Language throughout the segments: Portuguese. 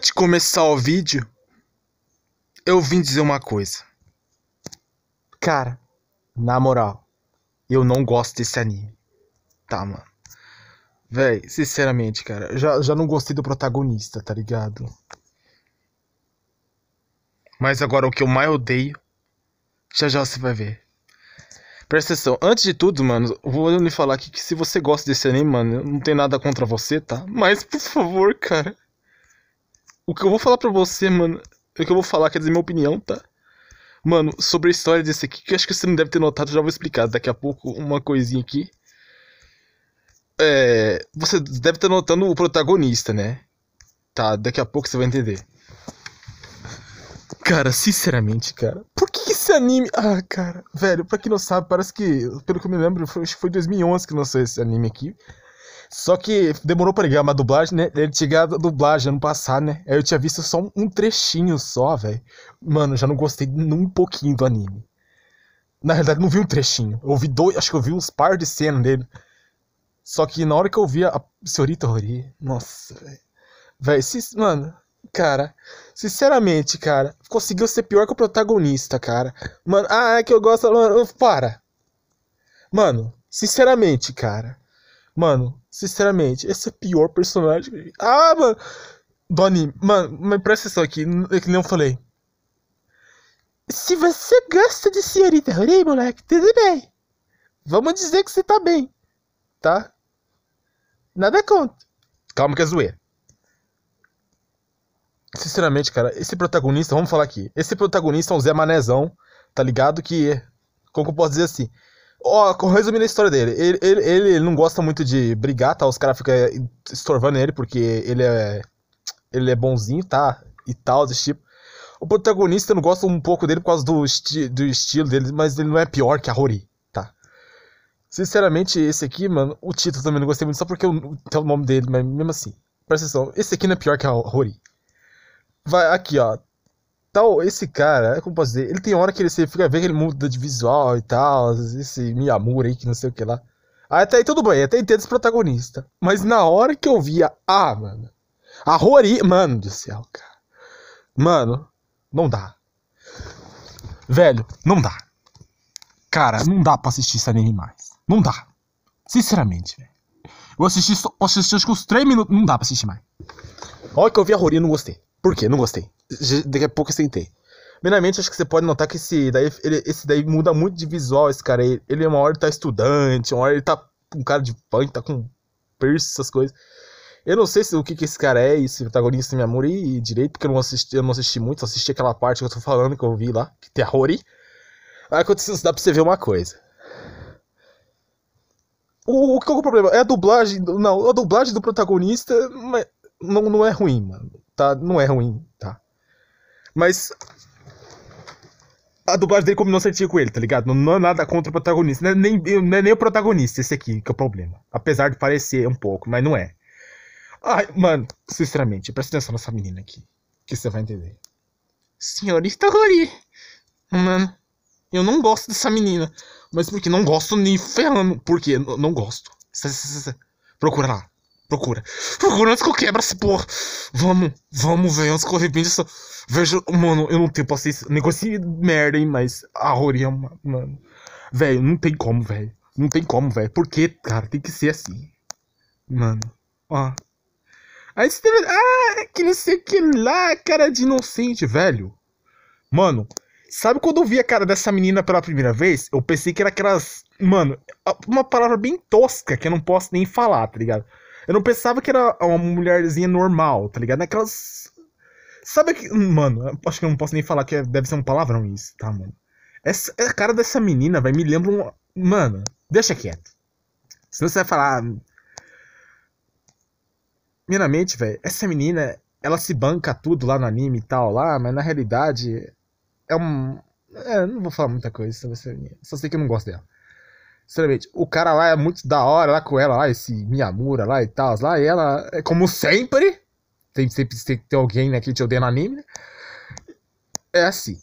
Antes de começar o vídeo, eu vim dizer uma coisa. Cara, na moral, eu não gosto desse anime. Tá, mano. Véi, sinceramente, cara, já, já não gostei do protagonista, tá ligado? Mas agora o que eu mais odeio, já já você vai ver. Presta atenção, antes de tudo, mano, vou lhe falar aqui que se você gosta desse anime, mano, não tem nada contra você, tá? Mas por favor, cara o que eu vou falar pra você, mano. O que eu vou falar, quer dizer, minha opinião, tá? Mano, sobre a história desse aqui, que eu acho que você não deve ter notado, já vou explicar daqui a pouco uma coisinha aqui. É, você deve estar notando o protagonista, né? Tá, daqui a pouco você vai entender. Cara, sinceramente, cara, por que esse anime. Ah, cara, velho, pra quem não sabe, parece que, pelo que eu me lembro, foi, acho que foi 2011 que lançou esse anime aqui. Só que demorou pra ligar uma dublagem, né? Ele é tinha a dublagem ano passado, né? Aí eu tinha visto só um trechinho só, velho. Mano, já não gostei nem um pouquinho do anime. Na realidade, não vi um trechinho. Eu vi dois, acho que eu vi uns par de cenas dele. Só que na hora que eu vi a senhorita Hori, nossa, velho. Velho, mano, cara, sinceramente, cara, conseguiu ser pior que o protagonista, cara. Mano, ah, é que eu gosto, mano, para. Mano, sinceramente, cara. Mano, sinceramente, esse é o pior personagem. Ah, mano. Do anime. Mano, mas presta atenção aqui, é que nem eu falei. Se você gosta de senhorita Rory, moleque, tudo bem. Vamos dizer que você tá bem. Tá? Nada contra. Calma que é zoeira. Sinceramente, cara, esse protagonista, vamos falar aqui. Esse protagonista é um Zé Manezão, tá ligado? Que. Como que eu posso dizer assim? Ó, oh, resumindo a história dele, ele, ele, ele, não gosta muito de brigar, tá? Os caras ficam estorvando ele porque ele é. Ele é bonzinho, tá? E tal, desse tipo. O protagonista eu não gosto um pouco dele por causa do, esti do estilo dele, mas ele não é pior que a Rory, tá? Sinceramente, esse aqui, mano, o título também não gostei muito, só porque eu, tenho o nome dele, mas mesmo assim. Presta atenção, esse aqui não é pior que a Rory. Vai, aqui, ó tal, esse cara, é como posso dizer, ele tem hora que ele se fica vendo que ele muda de visual e tal, esse Miyamura aí que não sei o que lá. Até aí tudo bem, até entendo esse protagonista. Mas na hora que eu via, ah, mano, a Rory, mano do céu, cara. Mano, não dá. Velho, não dá. Cara, não dá pra assistir esse anime mais. Não dá. Sinceramente, velho. Eu assisti, só, assisti acho que uns 3 minutos, não dá pra assistir mais. Olha que eu vi a Rory e não gostei. Por quê? Não gostei. Daqui a pouco eu sentei. Primeiramente, acho que você pode notar que esse daí, ele, esse daí muda muito de visual, esse cara. Ele, ele uma hora ele tá estudante, uma hora ele tá um cara de punk, tá com piercing, essas coisas. Eu não sei se, o que, que esse cara é, esse protagonista me amor e, direito, porque eu não assisti, eu não assisti muito, só assisti aquela parte que eu tô falando que eu vi lá, que Rory. Aí aconteceu, dá pra você ver uma coisa. O, o que é o problema? É a dublagem. Não, a dublagem do protagonista não, não é ruim, mano tá? Não é ruim, tá? Mas a dublagem dele combinou certinho com ele, tá ligado? Não, é nada contra o protagonista. Não é nem, não é nem o protagonista esse aqui que é o problema. Apesar de parecer um pouco, mas não é. Ai, mano, sinceramente, presta atenção nessa menina aqui. Que você vai entender. Senhorita Rory. Mano, eu não gosto dessa menina. Mas porque não gosto nem ferrando. Por quê? Não, não gosto. Procura lá. Procura. Procura antes que eu quebre essa porra. Vamos, vamos, velho. Antes que eu arrepende essa. Veja, mano, eu não tenho paciência. de merda, hein, mas a Roria, é mano. Velho, não tem como, velho. Não tem como, velho. Porque, cara, tem que ser assim. Mano, ó. Aí você teve. Ah, é que não sei o que lá, cara de inocente, velho. Mano, sabe quando eu vi a cara dessa menina pela primeira vez? Eu pensei que era aquelas. Mano, é uma palavra bem tosca que eu não posso nem falar, tá ligado? Eu não pensava que era uma mulherzinha normal, tá ligado? Naquelas. Sabe que. Mano, acho que eu não posso nem falar que é, deve ser um palavrão isso, tá, mano? Essa, a cara dessa menina, vai me lembra um. Mano, deixa quieto. Senão você vai falar. Minamente, velho, essa menina, ela se banca tudo lá no anime e tal, lá, mas na realidade. É um. É, não vou falar muita coisa sobre essa menina. Só sei que eu não gosto dela sinceramente, o cara lá é muito da hora lá com ela, lá, esse Miyamura lá e tal, lá, e ela, é como sempre, tem sempre tem que ter alguém né, que te odeia no anime, né? É assim.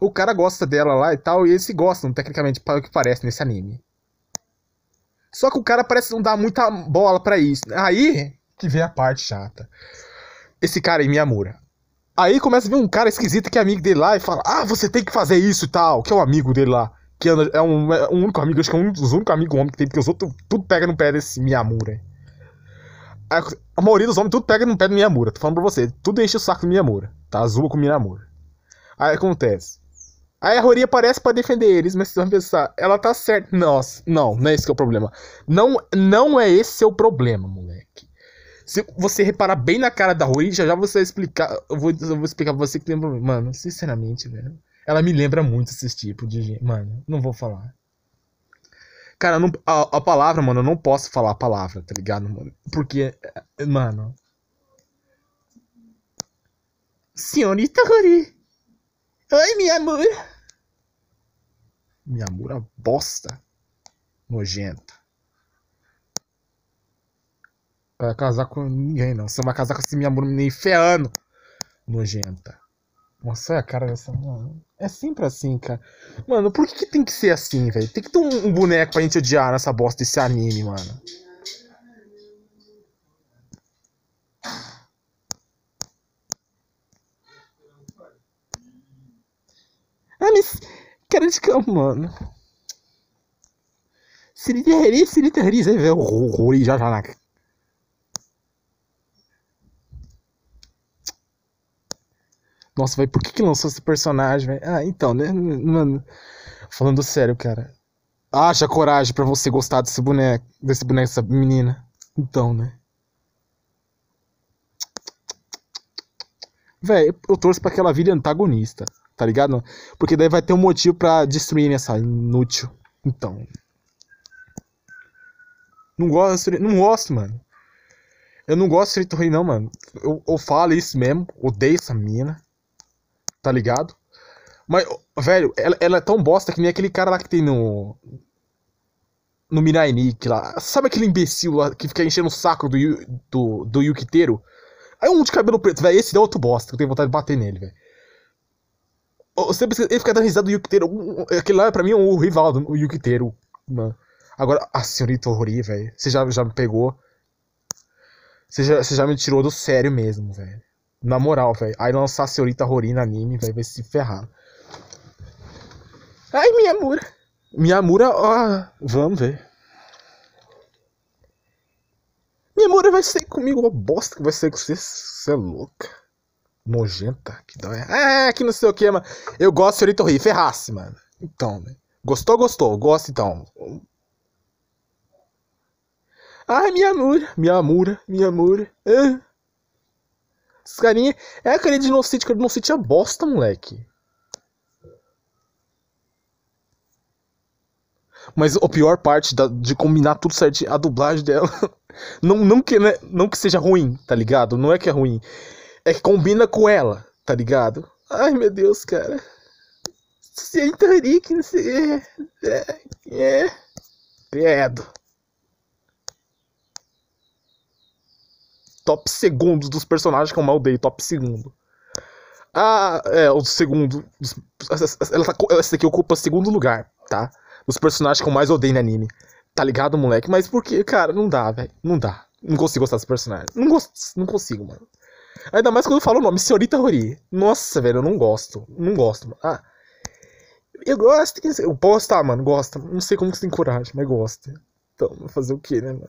O cara gosta dela lá e tal, e eles se gostam, tecnicamente, para o que parece nesse anime. Só que o cara parece não dar muita bola para isso. Né? Aí que vem a parte chata. Esse cara aí, Miyamura. Aí começa a vir um cara esquisito que é amigo dele lá e fala: Ah, você tem que fazer isso e tal, que é o um amigo dele lá que é um, é um único amigo, acho que é um dos únicos amigos homens que tem, porque os outros tudo pega no pé desse Miyamura. A, a maioria dos homens tudo pega no pé do Miyamura, tô falando pra você, tudo enche o saco do Miyamura, tá? Azul com o Miyamura. Aí acontece. A Rory aparece para defender eles, mas vocês vão pensar, ela tá certa. Nossa, não, não é esse que é o problema. Não, não é esse seu problema, moleque. Se você reparar bem na cara da Rory, já já você vai explicar. Eu vou, eu vou explicar pra você que tem problema. Mano, sinceramente, velho. Ela me lembra muito esse tipos de gente. Mano, não vou falar. Cara, não, a, a, palavra, mano, eu não posso falar a palavra, tá ligado, mano? Porque, é, mano. Senhorita Rory. Oi, minha amor. Minha amor, a bosta. Nojenta. Vai casar com ninguém, não. Você não vai casar com esse minha amor nem feano. Nojenta. Nossa, é a cara dessa. Mano, é sempre assim, cara. Mano, por que, que tem que ser assim, velho? Tem que ter um, um, boneco pra gente odiar nessa bosta desse anime, mano. Ah, mas. Cara de campo, mano. Se ele derrir, se ele derrir, você vê o horror já já tá na Nossa, vai, por que, que lançou esse personagem, véio? Ah, então, né? Mano, falando sério, cara. Acha coragem para você gostar desse boneco, desse boneco, dessa menina. Então, né? Véi, eu torço pra aquela vida antagonista, tá ligado? Porque daí vai ter um motivo pra destruir essa inútil. Então. Não gosto, não gosto, mano. Eu não gosto de Rei não, mano. Eu, eu falo isso mesmo. Odeio essa mina tá ligado? Mas, velho, ela, ela, é tão bosta que nem aquele cara lá que tem no. No Mirai Nick lá. Sabe aquele imbecil lá que fica enchendo o saco do, do, do Yukiteiro? Aí um de cabelo preto, velho, esse é outro bosta, que eu tenho vontade de bater nele, velho. Você ele fica dando risada do Yukiteiro. Aquele lá, é pra mim, é o rival do Yukiteiro, mano. Agora, a senhorita Hori, velho, você já, já me pegou. Você já, você já me tirou do sério mesmo, velho. Na moral, velho. Aí lançar a Senhorita Rorina anime, velho, vai se ferrar. Ai, minha mura, ó. Vamos ver. mura vai ser comigo, ó. Bosta que vai ser com você. Você é louca. Nojenta. Que dói. É. é, que não sei o que, mano. Eu gosto de Senhorita Rorina. Ferrasse, mano. Então, velho. Né. Gostou, gostou. Gosto, então. Ai, Miyamura. Miyamura. Miyamura. Ah. Esse carinha é aquele de que o City é bosta, moleque. Mas a pior parte da, de combinar tudo certinho, a dublagem dela. Não, não, que, né, não que seja ruim, tá ligado? Não é que é ruim. É que combina com ela, tá ligado? Ai meu Deus, cara. Sentaria é que não sei. É, é. É. Credo. É. top segundos dos personagens que eu é mal dei, top segundo. Ah, é, o segundo. Ela tá, essa daqui ocupa segundo lugar, tá? Dos personagens que eu mais odeio no anime. Tá ligado, moleque? Mas por que, cara? Não dá, velho. Não dá. Não consigo gostar dos personagens. Não, gost... não consigo, mano. Ainda mais quando eu falo o nome, Senhorita Hori. Nossa, velho, eu não gosto. Não gosto, mano. Ah. Eu gosto. Eu posso, tá, mano, gosta. Não sei como que você tem coragem, mas gosta. Então, fazer o que, né, mano?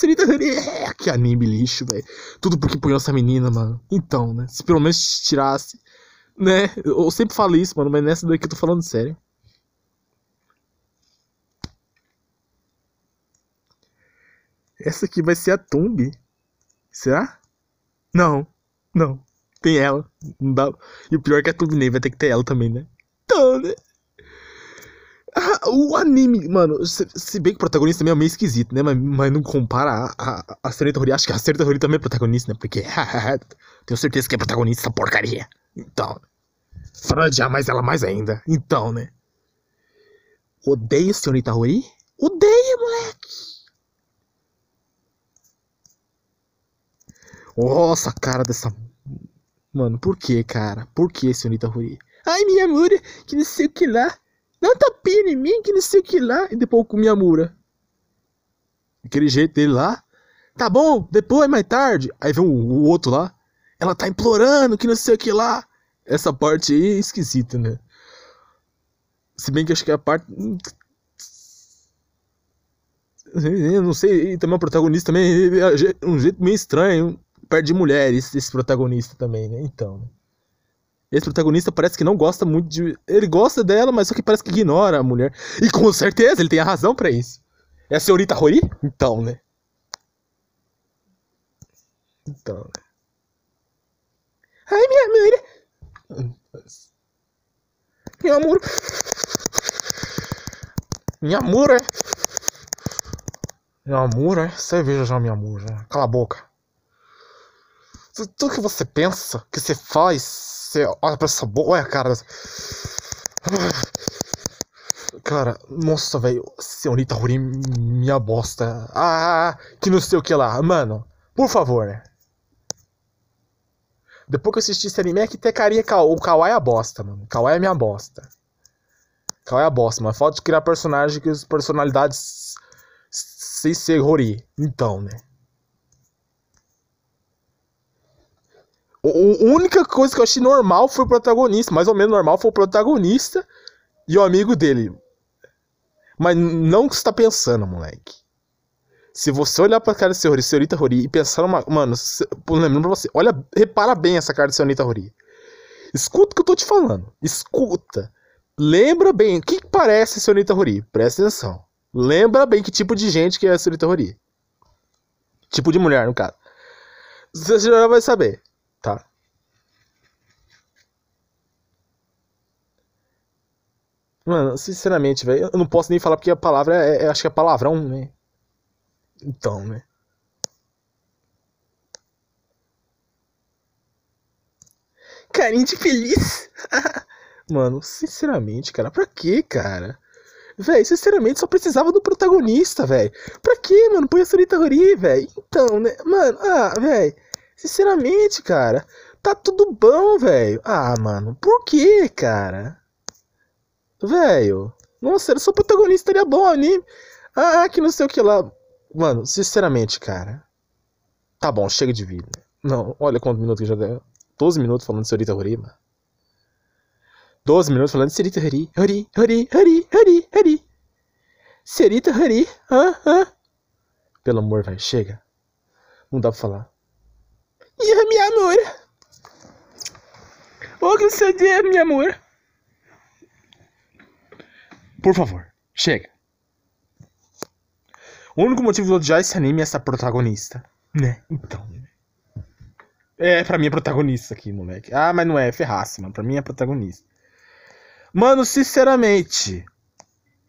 Tá é, que anime lixo, velho. Tudo porque punhou essa menina, mano. Então, né? Se pelo menos tirasse. Né? Eu sempre falo isso, mano, mas nessa daqui eu tô falando sério. Essa aqui vai ser a Tomb. Será? Não. Não. Tem ela. Não dá. E o pior é que a Tomb vai ter que ter ela também, né? Então, né? o anime, mano, se, bem que o protagonista também é meio esquisito, né? Mas, mas não compara a, a, Serena Hori. Acho que a Serena Hori também é protagonista, né? Porque tenho certeza que é protagonista essa porcaria. Então, Franja, mas ela mais ainda. Então, né? Odeio a Senhorita Hori? Odeio, moleque! Nossa, cara dessa. Mano, por que, cara? Por que, Senhorita Hori? Ai, minha mulher, que não sei o que lá não tá tapinha em mim, que não sei o que lá. E depois eu comi a mura. Aquele jeito dele lá. Tá bom, depois, mais tarde. Aí vem o, o outro lá. Ela tá implorando, que não sei o que lá. Essa parte aí é esquisita, né? Se bem que acho que é a parte. Eu não sei, e também o protagonista também. É um jeito meio estranho. Perde mulheres, esse protagonista também, né? Então. Né? Esse protagonista parece que não gosta muito de. Ele gosta dela, mas só que parece que ignora a mulher. E com certeza ele tem a razão para isso. É a senhorita Rui? Então, né? Então, né? Ai, minha mãe. Meu amor. Minha amor, é. Meu amor, é. Cerveja já, meu amor. Já. Cala a boca. Tudo que você pensa, que você faz, céu, olha pra essa boia, cara. Cara, nossa, velho. Nita Ruri, minha bosta. Ah, que não sei o que lá. Mano, por favor, né? Depois que eu assisti esse anime, é que tecaria o Kawaii é a bosta, mano. Kawaii é minha bosta. Kawaii é a bosta, mano. Falta de criar personagens que as personalidades sem ser Ruri. Então, né? A única coisa que eu achei normal foi o protagonista, mais ou menos normal, foi o protagonista e o amigo dele. Mas não o que você tá pensando, moleque. Se você olhar pra cara de Senhorita Hori e pensar numa. Mano, lembrando pra você, olha, repara bem essa cara de Senhorita Hori. Escuta o que eu tô te falando. Escuta. Lembra bem. O que, que parece Senhorita Hori? Presta atenção. Lembra bem que tipo de gente que é a senhorita Hori. Tipo de mulher, no caso. Você já vai saber tá? Mano, sinceramente, velho, eu não posso nem falar porque a palavra é, é acho que é palavrão, né? Então, né? Carinho de feliz. Mano, sinceramente, cara, pra que, cara? Véi, sinceramente, só precisava do protagonista, velho. Pra que, mano? Põe a Surita rir velho. Então, né? Mano, ah, velho. Sinceramente, cara, tá tudo bom, velho. Ah, mano, por que, cara? Velho, nossa, era só protagonista, estaria bom anime. Ah, ah, que não sei o que lá. Mano, sinceramente, cara. Tá bom, chega de vida. Não, olha quantos minutos que já deu. 12 minutos falando de Sorita Hori, mano. 12 minutos falando de Serita Hori, Hori, Hori, Hori, Hori, Hori. Serita Hori, hã, hã. Pelo amor, vai, chega. Não dá pra falar. Ia, meu amor. O oh, que você dia, meu amor? Por favor, chega. O único motivo de odiar esse anime é essa protagonista. Né? Então. É, pra mim é protagonista aqui, moleque. Ah, mas não é, é mano. Pra mim é protagonista. Mano, sinceramente.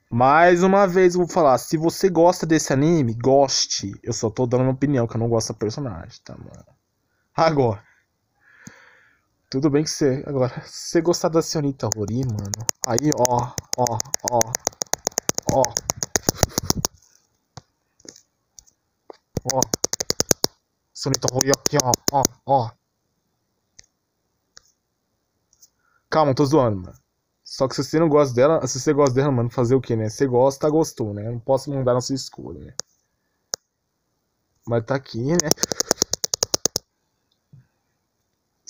Mais uma vez eu vou falar, se você gosta desse anime, goste. Eu só tô dando uma opinião que eu não gosto da personagem, tá, mano? Agora. Tudo bem que você. Agora, se você gostar da senhorita Rory, mano. Aí, ó, ó, ó. Ó. Ó. Senhorita Rory aqui, ó, ó, ó. Calma, tô zoando, mano. Só que se você não gosta dela, se você gosta dela, mano, fazer o que, né? Você gosta, gostou, né? não posso mudar a sua escolha, né? Mas tá aqui, né?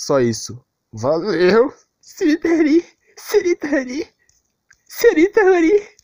Só isso. Valeu! Siritari! Siritari! Siritari!